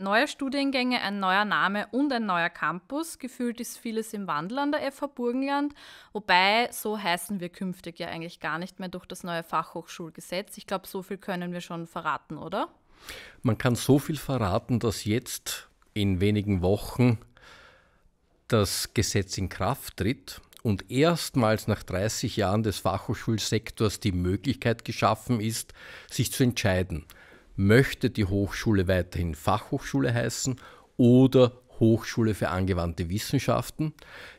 Neue Studiengänge, ein neuer Name und ein neuer Campus. Gefühlt ist vieles im Wandel an der FH Burgenland, wobei so heißen wir künftig ja eigentlich gar nicht mehr durch das neue Fachhochschulgesetz. Ich glaube, so viel können wir schon verraten, oder? Man kann so viel verraten, dass jetzt in wenigen Wochen das Gesetz in Kraft tritt und erstmals nach 30 Jahren des Fachhochschulsektors die Möglichkeit geschaffen ist, sich zu entscheiden – möchte die Hochschule weiterhin Fachhochschule heißen oder Hochschule für angewandte Wissenschaften.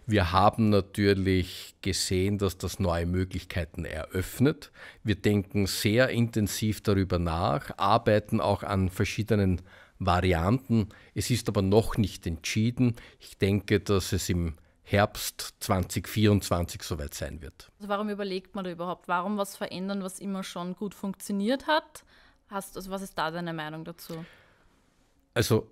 Wir haben natürlich gesehen, dass das neue Möglichkeiten eröffnet. Wir denken sehr intensiv darüber nach, arbeiten auch an verschiedenen Varianten. Es ist aber noch nicht entschieden. Ich denke, dass es im Herbst 2024 soweit sein wird. Also warum überlegt man da überhaupt? Warum was verändern, was immer schon gut funktioniert hat? hast, also was ist da deine Meinung dazu? Also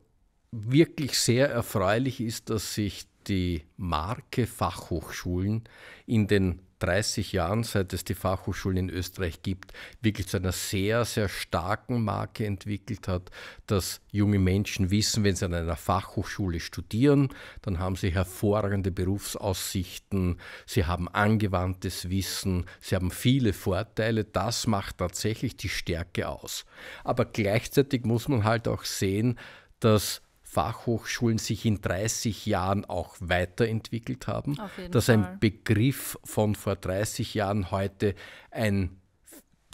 wirklich sehr erfreulich ist, dass sich die Marke Fachhochschulen in den 30 Jahren, seit es die Fachhochschulen in Österreich gibt, wirklich zu einer sehr, sehr starken Marke entwickelt hat, dass junge Menschen wissen, wenn sie an einer Fachhochschule studieren, dann haben sie hervorragende Berufsaussichten, sie haben angewandtes Wissen, sie haben viele Vorteile. Das macht tatsächlich die Stärke aus. Aber gleichzeitig muss man halt auch sehen, dass Fachhochschulen sich in 30 Jahren auch weiterentwickelt haben, dass Fall. ein Begriff von vor 30 Jahren heute ein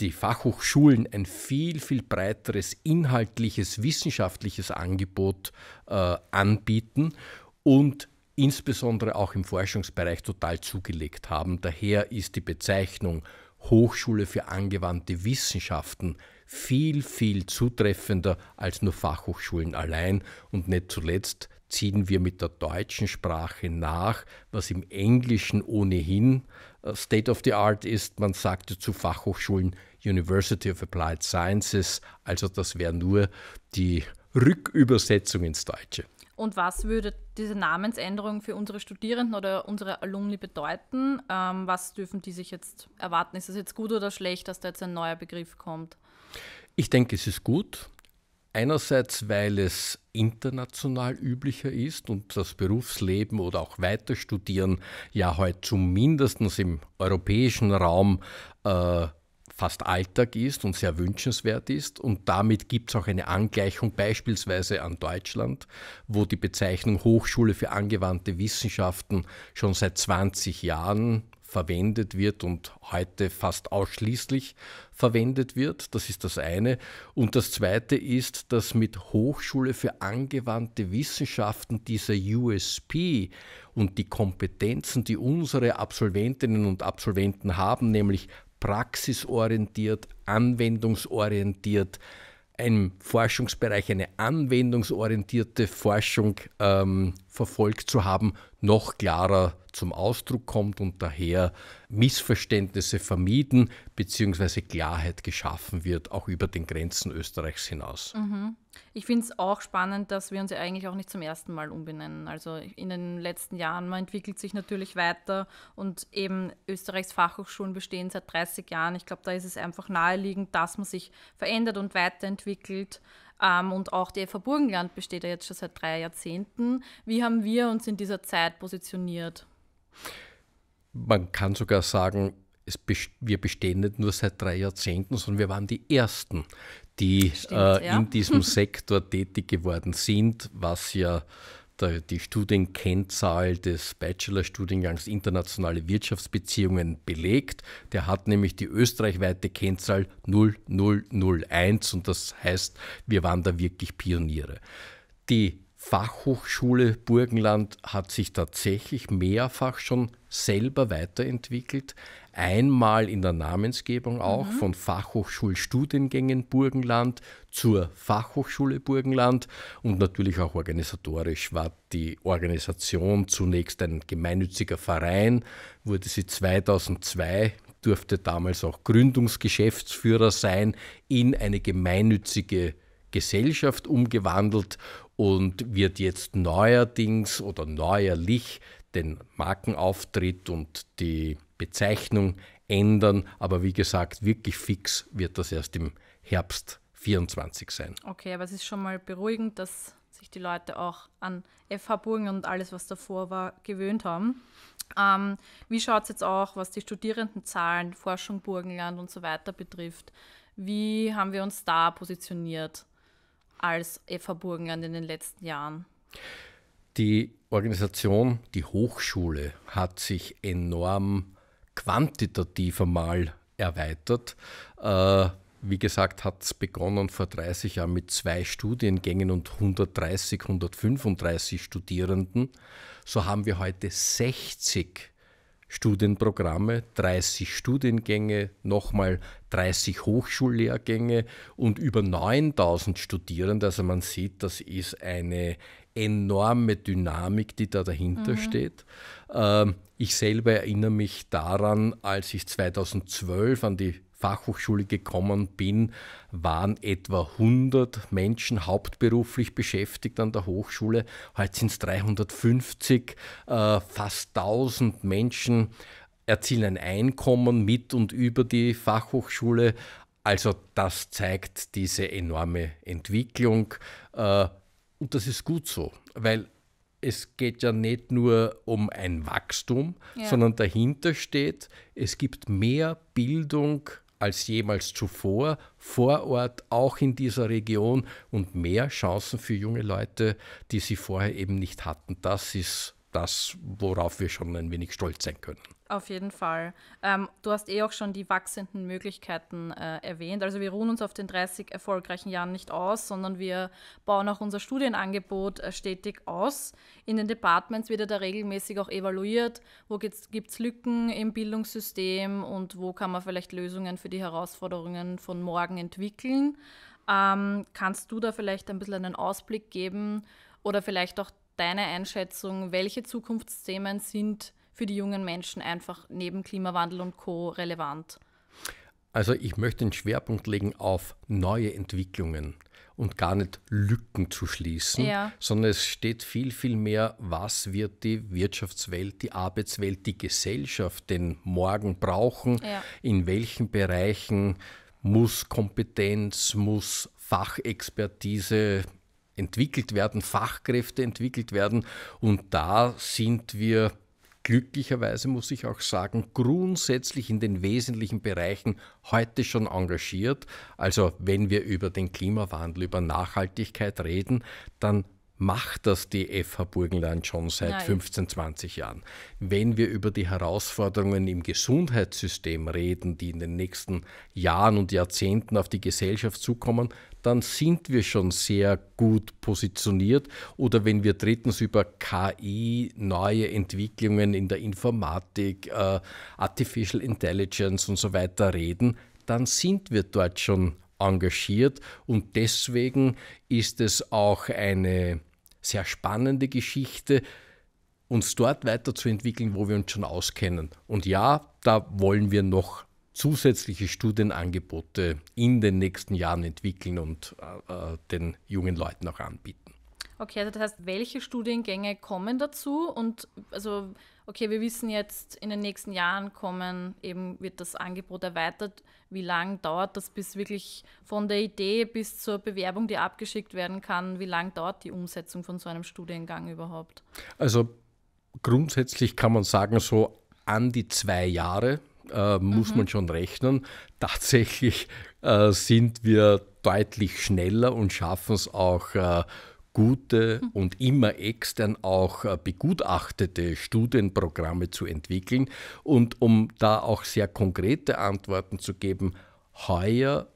die Fachhochschulen ein viel, viel breiteres inhaltliches, wissenschaftliches Angebot äh, anbieten und insbesondere auch im Forschungsbereich total zugelegt haben. Daher ist die Bezeichnung Hochschule für angewandte Wissenschaften viel, viel zutreffender als nur Fachhochschulen allein. Und nicht zuletzt ziehen wir mit der deutschen Sprache nach, was im Englischen ohnehin äh, State of the Art ist. Man sagte zu Fachhochschulen University of Applied Sciences, also das wäre nur die Rückübersetzung ins Deutsche. Und was würde diese Namensänderung für unsere Studierenden oder unsere Alumni bedeuten? Ähm, was dürfen die sich jetzt erwarten? Ist es jetzt gut oder schlecht, dass da jetzt ein neuer Begriff kommt? Ich denke, es ist gut. Einerseits, weil es international üblicher ist und das Berufsleben oder auch Weiterstudieren ja heute zumindest im europäischen Raum äh, fast Alltag ist und sehr wünschenswert ist. Und damit gibt es auch eine Angleichung beispielsweise an Deutschland, wo die Bezeichnung Hochschule für angewandte Wissenschaften schon seit 20 Jahren verwendet wird und heute fast ausschließlich verwendet wird. Das ist das eine. Und das zweite ist, dass mit Hochschule für angewandte Wissenschaften dieser USP und die Kompetenzen, die unsere Absolventinnen und Absolventen haben, nämlich praxisorientiert, anwendungsorientiert, einem Forschungsbereich eine anwendungsorientierte Forschung ähm, verfolgt zu haben, noch klarer zum Ausdruck kommt und daher Missverständnisse vermieden bzw. Klarheit geschaffen wird, auch über den Grenzen Österreichs hinaus. Mhm. Ich finde es auch spannend, dass wir uns ja eigentlich auch nicht zum ersten Mal umbenennen. Also in den letzten Jahren, man entwickelt sich natürlich weiter und eben Österreichs Fachhochschulen bestehen seit 30 Jahren. Ich glaube, da ist es einfach naheliegend, dass man sich verändert und weiterentwickelt. Ähm, und auch die EVA Burgenland besteht ja jetzt schon seit drei Jahrzehnten. Wie haben wir uns in dieser Zeit positioniert? Man kann sogar sagen, best wir bestehen nicht nur seit drei Jahrzehnten, sondern wir waren die Ersten, die Stimmt, äh, ja. in diesem Sektor tätig geworden sind, was ja der, die Studienkennzahl des Bachelorstudiengangs Internationale Wirtschaftsbeziehungen belegt. Der hat nämlich die österreichweite Kennzahl 0001 und das heißt, wir waren da wirklich Pioniere. Die Fachhochschule Burgenland hat sich tatsächlich mehrfach schon selber weiterentwickelt. Einmal in der Namensgebung auch mhm. von Fachhochschulstudiengängen Burgenland zur Fachhochschule Burgenland und natürlich auch organisatorisch war die Organisation zunächst ein gemeinnütziger Verein, wurde sie 2002 durfte damals auch Gründungsgeschäftsführer sein, in eine gemeinnützige Gesellschaft umgewandelt und wird jetzt neuerdings oder neuerlich den Markenauftritt und die Bezeichnung ändern. Aber wie gesagt, wirklich fix wird das erst im Herbst 24 sein. Okay, aber es ist schon mal beruhigend, dass sich die Leute auch an FH Burgen und alles, was davor war, gewöhnt haben. Ähm, wie schaut es jetzt auch, was die Studierendenzahlen, Forschung Burgenland und so weiter betrifft? Wie haben wir uns da positioniert? als Eva eh Burgenland in den letzten Jahren? Die Organisation, die Hochschule, hat sich enorm quantitativ einmal erweitert. Äh, wie gesagt, hat es begonnen vor 30 Jahren mit zwei Studiengängen und 130, 135 Studierenden. So haben wir heute 60 Studierende. Studienprogramme, 30 Studiengänge, nochmal 30 Hochschullehrgänge und über 9000 Studierende. Also man sieht, das ist eine enorme Dynamik, die da dahinter mhm. steht. Ähm, ich selber erinnere mich daran, als ich 2012 an die Fachhochschule gekommen bin, waren etwa 100 Menschen hauptberuflich beschäftigt an der Hochschule. Heute sind es 350, fast 1000 Menschen erzielen ein Einkommen mit und über die Fachhochschule. Also das zeigt diese enorme Entwicklung äh, und das ist gut so, weil es geht ja nicht nur um ein Wachstum, ja. sondern dahinter steht, es gibt mehr Bildung als jemals zuvor vor Ort, auch in dieser Region und mehr Chancen für junge Leute, die sie vorher eben nicht hatten. Das ist das, worauf wir schon ein wenig stolz sein können. Auf jeden Fall. Ähm, du hast eh auch schon die wachsenden Möglichkeiten äh, erwähnt. Also wir ruhen uns auf den 30 erfolgreichen Jahren nicht aus, sondern wir bauen auch unser Studienangebot äh, stetig aus. In den Departments wird ja da regelmäßig auch evaluiert, wo gibt es Lücken im Bildungssystem und wo kann man vielleicht Lösungen für die Herausforderungen von morgen entwickeln. Ähm, kannst du da vielleicht ein bisschen einen Ausblick geben oder vielleicht auch deine Einschätzung, welche Zukunftsthemen sind, für die jungen Menschen einfach neben Klimawandel und Co. relevant? Also ich möchte den Schwerpunkt legen auf neue Entwicklungen und gar nicht Lücken zu schließen, ja. sondern es steht viel, viel mehr, was wird die Wirtschaftswelt, die Arbeitswelt, die Gesellschaft denn morgen brauchen, ja. in welchen Bereichen muss Kompetenz, muss Fachexpertise entwickelt werden, Fachkräfte entwickelt werden und da sind wir glücklicherweise muss ich auch sagen, grundsätzlich in den wesentlichen Bereichen heute schon engagiert. Also wenn wir über den Klimawandel, über Nachhaltigkeit reden, dann macht das die FH Burgenland schon seit Nein. 15, 20 Jahren. Wenn wir über die Herausforderungen im Gesundheitssystem reden, die in den nächsten Jahren und Jahrzehnten auf die Gesellschaft zukommen, dann sind wir schon sehr gut positioniert. Oder wenn wir drittens über KI, neue Entwicklungen in der Informatik, äh, Artificial Intelligence und so weiter reden, dann sind wir dort schon engagiert und deswegen ist es auch eine sehr spannende Geschichte, uns dort weiterzuentwickeln, wo wir uns schon auskennen. Und ja, da wollen wir noch zusätzliche Studienangebote in den nächsten Jahren entwickeln und äh, äh den jungen Leuten auch anbieten. Okay, also das heißt, welche Studiengänge kommen dazu? Und also, okay, wir wissen jetzt, in den nächsten Jahren kommen, eben wird das Angebot erweitert. Wie lange dauert das, bis wirklich von der Idee bis zur Bewerbung, die abgeschickt werden kann, wie lange dauert die Umsetzung von so einem Studiengang überhaupt? Also grundsätzlich kann man sagen, so an die zwei Jahre äh, muss mhm. man schon rechnen. Tatsächlich äh, sind wir deutlich schneller und schaffen es auch. Äh, gute und immer extern auch äh, begutachtete Studienprogramme zu entwickeln. Und um da auch sehr konkrete Antworten zu geben, heuer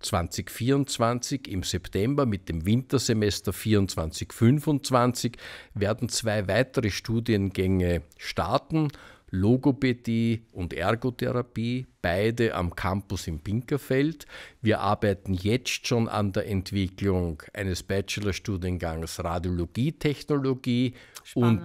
2024 im September mit dem Wintersemester 24-25 werden zwei weitere Studiengänge starten. Logopädie und Ergotherapie, beide am Campus in Pinkerfeld. Wir arbeiten jetzt schon an der Entwicklung eines Bachelorstudiengangs Radiologietechnologie und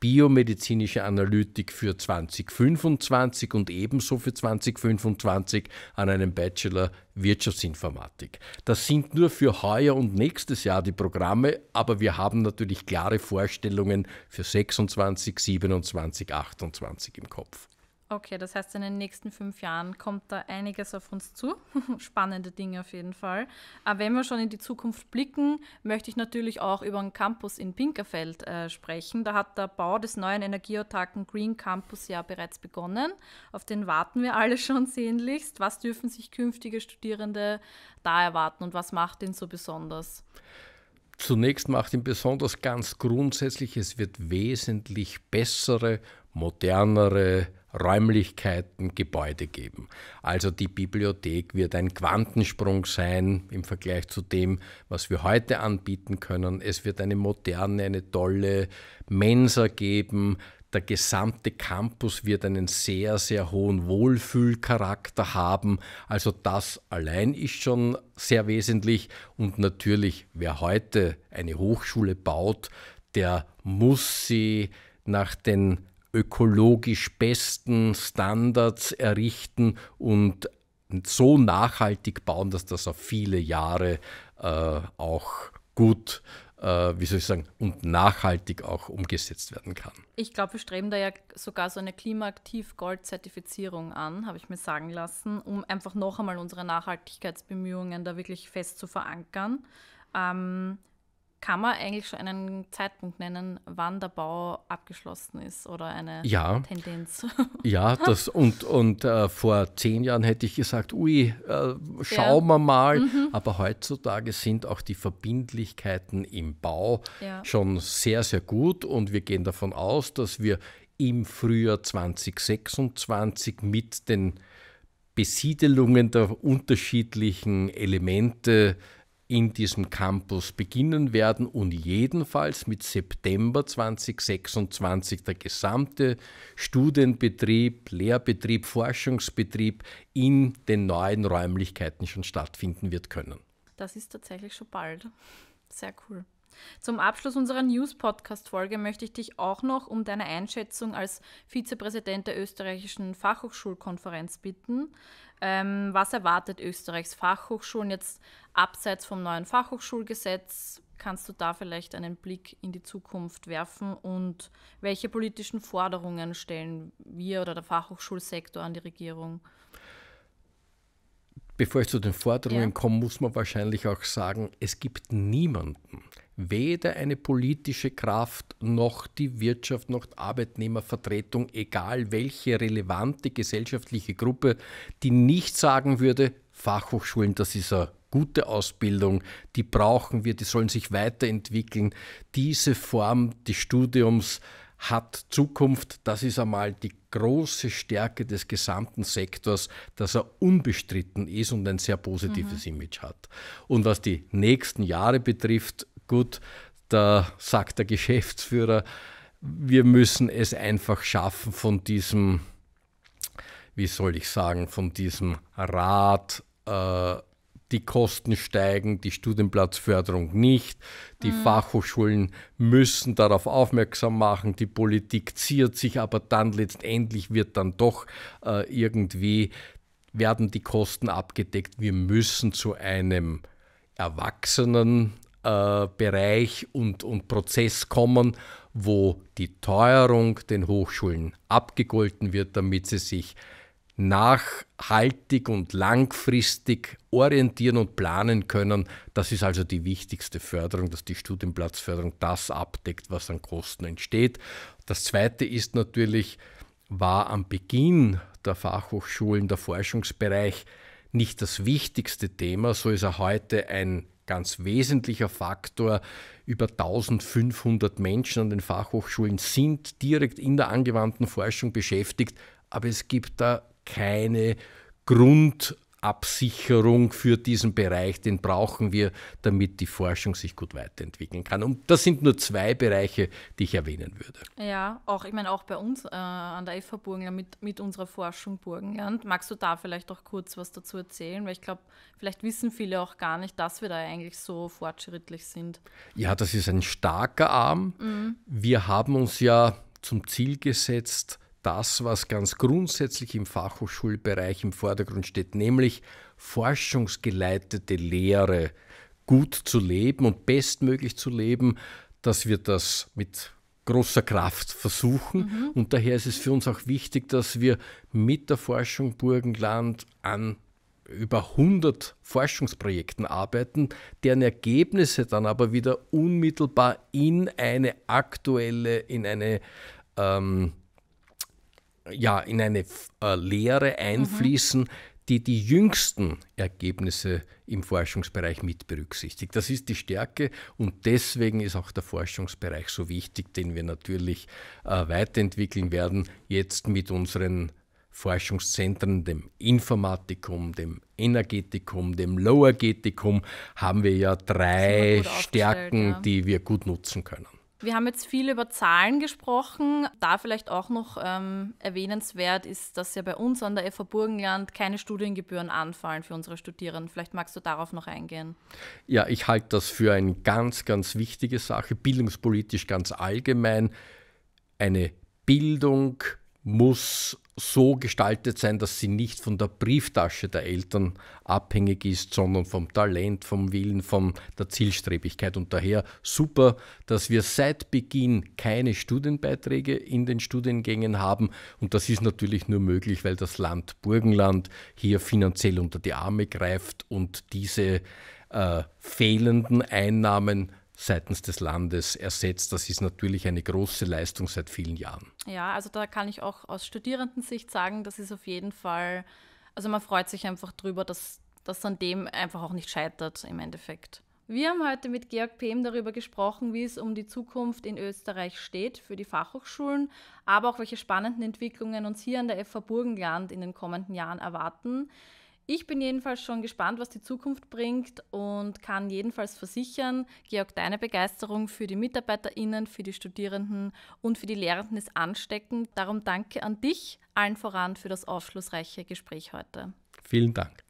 biomedizinische Analytik für 2025 und ebenso für 2025 an einem Bachelor Wirtschaftsinformatik. Das sind nur für heuer und nächstes Jahr die Programme, aber wir haben natürlich klare Vorstellungen für 26, 27, 28 im Kopf. Okay, das heißt, in den nächsten fünf Jahren kommt da einiges auf uns zu. Spannende Dinge auf jeden Fall. Aber wenn wir schon in die Zukunft blicken, möchte ich natürlich auch über einen Campus in Pinkerfeld äh, sprechen. Da hat der Bau des neuen energieautarken Green Campus ja bereits begonnen. Auf den warten wir alle schon sehnlichst. Was dürfen sich künftige Studierende da erwarten und was macht ihn so besonders? Zunächst macht ihn besonders ganz grundsätzlich, es wird wesentlich bessere, modernere, Räumlichkeiten, Gebäude geben. Also die Bibliothek wird ein Quantensprung sein im Vergleich zu dem, was wir heute anbieten können. Es wird eine moderne, eine tolle Mensa geben. Der gesamte Campus wird einen sehr, sehr hohen Wohlfühlcharakter haben. Also das allein ist schon sehr wesentlich. Und natürlich, wer heute eine Hochschule baut, der muss sie nach den ökologisch besten Standards errichten und so nachhaltig bauen, dass das auf viele Jahre äh, auch gut, äh, wie soll ich sagen, und nachhaltig auch umgesetzt werden kann. Ich glaube, wir streben da ja sogar so eine Klimaaktiv-Gold-Zertifizierung an, habe ich mir sagen lassen, um einfach noch einmal unsere Nachhaltigkeitsbemühungen da wirklich fest zu verankern. Ähm, kann man eigentlich schon einen Zeitpunkt nennen, wann der Bau abgeschlossen ist oder eine ja, Tendenz? ja, das und, und äh, vor zehn Jahren hätte ich gesagt, ui, äh, schauen ja. wir mal. Mhm. Aber heutzutage sind auch die Verbindlichkeiten im Bau ja. schon sehr, sehr gut und wir gehen davon aus, dass wir im Frühjahr 2026 mit den Besiedelungen der unterschiedlichen Elemente in diesem Campus beginnen werden und jedenfalls mit September 2026 der gesamte Studienbetrieb, Lehrbetrieb, Forschungsbetrieb in den neuen Räumlichkeiten schon stattfinden wird können. Das ist tatsächlich schon bald. Sehr cool. Zum Abschluss unserer News-Podcast-Folge möchte ich dich auch noch um deine Einschätzung als Vizepräsident der österreichischen Fachhochschulkonferenz bitten. Ähm, was erwartet Österreichs Fachhochschulen jetzt abseits vom neuen Fachhochschulgesetz? Kannst du da vielleicht einen Blick in die Zukunft werfen und welche politischen Forderungen stellen wir oder der Fachhochschulsektor an die Regierung? Bevor ich zu den Forderungen ja. komme, muss man wahrscheinlich auch sagen, es gibt niemanden, weder eine politische Kraft noch die Wirtschaft noch die Arbeitnehmervertretung, egal welche relevante gesellschaftliche Gruppe, die nicht sagen würde, Fachhochschulen, das ist eine gute Ausbildung, die brauchen wir, die sollen sich weiterentwickeln. Diese Form des Studiums hat Zukunft. Das ist einmal die große Stärke des gesamten Sektors, dass er unbestritten ist und ein sehr positives mhm. Image hat. Und was die nächsten Jahre betrifft, Gut, da sagt der Geschäftsführer, wir müssen es einfach schaffen, von diesem, wie soll ich sagen, von diesem Rat, äh, die Kosten steigen, die Studienplatzförderung nicht, die mhm. Fachhochschulen müssen darauf aufmerksam machen, die Politik ziert sich, aber dann letztendlich wird dann doch äh, irgendwie, werden die Kosten abgedeckt, wir müssen zu einem erwachsenen äh, Bereich und, und Prozess kommen, wo die Teuerung den Hochschulen abgegolten wird, damit sie sich nachhaltig und langfristig orientieren und planen können. Das ist also die wichtigste Förderung, dass die Studienplatzförderung das abdeckt, was an Kosten entsteht. Das Zweite ist natürlich, war am Beginn der Fachhochschulen der Forschungsbereich nicht das wichtigste Thema, so ist er heute ein ganz wesentlicher Faktor. Über 1500 Menschen an den Fachhochschulen sind direkt in der angewandten Forschung beschäftigt, aber es gibt da keine Grund, Absicherung für diesen Bereich, den brauchen wir, damit die Forschung sich gut weiterentwickeln kann. Und das sind nur zwei Bereiche, die ich erwähnen würde. Ja, auch, ich meine, auch bei uns äh, an der FH Burgenland mit, mit unserer Forschung Burgenland. Magst du da vielleicht auch kurz was dazu erzählen? Weil ich glaube, vielleicht wissen viele auch gar nicht, dass wir da eigentlich so fortschrittlich sind. Ja, das ist ein starker Arm. Mhm. Wir haben uns ja zum Ziel gesetzt, das, was ganz grundsätzlich im Fachhochschulbereich im Vordergrund steht, nämlich forschungsgeleitete Lehre gut zu leben und bestmöglich zu leben, dass wir das mit großer Kraft versuchen. Mhm. Und daher ist es für uns auch wichtig, dass wir mit der Forschung Burgenland an über 100 Forschungsprojekten arbeiten, deren Ergebnisse dann aber wieder unmittelbar in eine aktuelle, in eine ähm, ja, in eine äh, Lehre einfließen, mhm. die die jüngsten Ergebnisse im Forschungsbereich mit berücksichtigt. Das ist die Stärke und deswegen ist auch der Forschungsbereich so wichtig, den wir natürlich äh, weiterentwickeln werden, jetzt mit unseren Forschungszentren, dem Informatikum, dem Energetikum, dem Lowergetikum, haben wir ja drei Stärken, ja. die wir gut nutzen können. Wir haben jetzt viel über Zahlen gesprochen. Da vielleicht auch noch ähm, erwähnenswert ist, dass ja bei uns an der FH Burgenland keine Studiengebühren anfallen für unsere Studierenden. Vielleicht magst du darauf noch eingehen. Ja, ich halte das für eine ganz, ganz wichtige Sache, bildungspolitisch ganz allgemein. Eine Bildung muss so gestaltet sein, dass sie nicht von der Brieftasche der Eltern abhängig ist, sondern vom Talent, vom Willen, von der Zielstrebigkeit. Und daher super, dass wir seit Beginn keine Studienbeiträge in den Studiengängen haben. Und das ist natürlich nur möglich, weil das Land Burgenland hier finanziell unter die Arme greift und diese äh, fehlenden Einnahmen seitens des Landes ersetzt. Das ist natürlich eine große Leistung seit vielen Jahren. Ja, also da kann ich auch aus Studierendensicht sagen, das ist auf jeden Fall, also man freut sich einfach drüber, dass das an dem einfach auch nicht scheitert im Endeffekt. Wir haben heute mit Georg Pehm darüber gesprochen, wie es um die Zukunft in Österreich steht für die Fachhochschulen, aber auch welche spannenden Entwicklungen uns hier an der FH Burgenland in den kommenden Jahren erwarten. Ich bin jedenfalls schon gespannt, was die Zukunft bringt und kann jedenfalls versichern, Georg, deine Begeisterung für die MitarbeiterInnen, für die Studierenden und für die Lehrenden ist ansteckend. Darum danke an dich allen voran für das aufschlussreiche Gespräch heute. Vielen Dank.